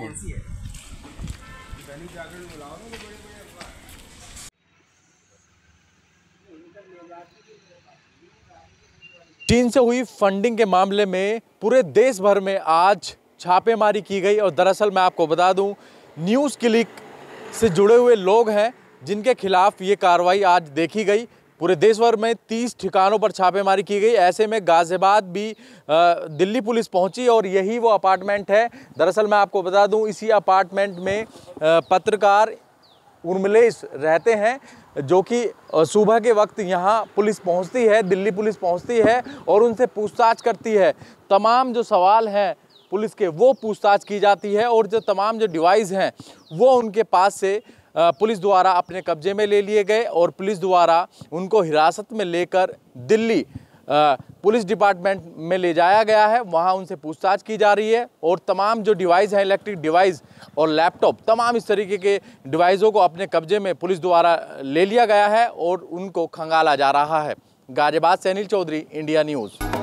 तो चीन से हुई फंडिंग के मामले में पूरे देश भर में आज छापेमारी की गई और दरअसल मैं आपको बता दूं न्यूज़ क्लिक से जुड़े हुए लोग हैं जिनके खिलाफ ये कार्रवाई आज देखी गई पूरे देश भर में 30 ठिकानों पर छापेमारी की गई ऐसे में गाजियाबाद भी दिल्ली पुलिस पहुंची और यही वो अपार्टमेंट है दरअसल मैं आपको बता दूं इसी अपार्टमेंट में पत्रकार उर्मलेश रहते हैं जो कि सुबह के वक्त यहाँ पुलिस पहुँचती है दिल्ली पुलिस पहुँचती है और उनसे पूछताछ करती है तमाम जो सवाल हैं पुलिस के वो पूछताछ की जाती है और जो तमाम जो डिवाइस हैं वो उनके पास से पुलिस द्वारा अपने कब्जे में ले लिए गए और पुलिस द्वारा उनको हिरासत में लेकर दिल्ली पुलिस डिपार्टमेंट में ले जाया गया है वहाँ उनसे पूछताछ की जा रही है और तमाम जो डिवाइस हैं इलेक्ट्रिक डिवाइस और लैपटॉप तमाम इस तरीके के डिवाइसों को अपने कब्जे में पुलिस द्वारा ले लिया गया है और उनको खंगाला जा रहा है गाजियाबाद से अनिल चौधरी इंडिया न्यूज़